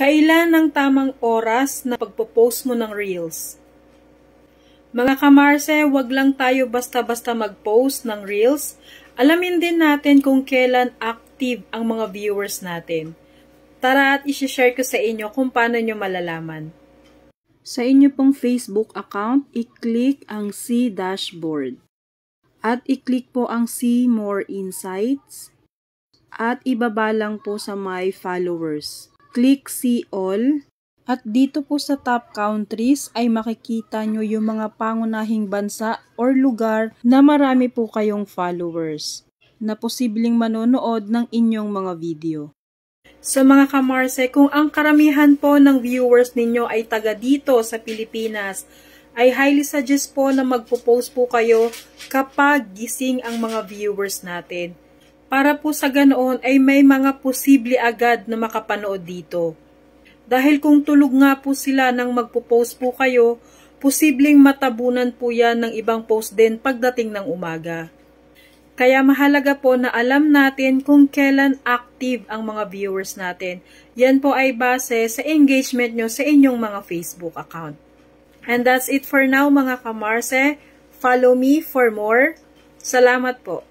Kailan ang tamang oras na pagpo-post mo ng Reels? Mga kamarse, wag lang tayo basta-basta mag-post ng Reels. Alamin din natin kung kailan active ang mga viewers natin. Tara at isi-share ko sa inyo kung paano nyo malalaman. Sa inyo pong Facebook account, i-click ang See Dashboard. At i-click po ang See More Insights. At ibaba lang po sa My Followers. Click See All. At dito po sa top countries ay makikita nyo yung mga pangunahing bansa or lugar na marami po kayong followers na posibleng manonood ng inyong mga video. Sa mga kamarse, kung ang karamihan po ng viewers ninyo ay taga dito sa Pilipinas, ay highly suggest po na magpo-post po kayo kapag gising ang mga viewers natin para po sa ganoon ay may mga posible agad na makapanood dito. Dahil kung tulog nga po sila nang magpo-post po kayo, posibleng matabunan po yan ng ibang post din pagdating ng umaga. Kaya mahalaga po na alam natin kung kailan active ang mga viewers natin. Yan po ay base sa engagement nyo sa inyong mga Facebook account. And that's it for now mga kamarse. Follow me for more. Salamat po.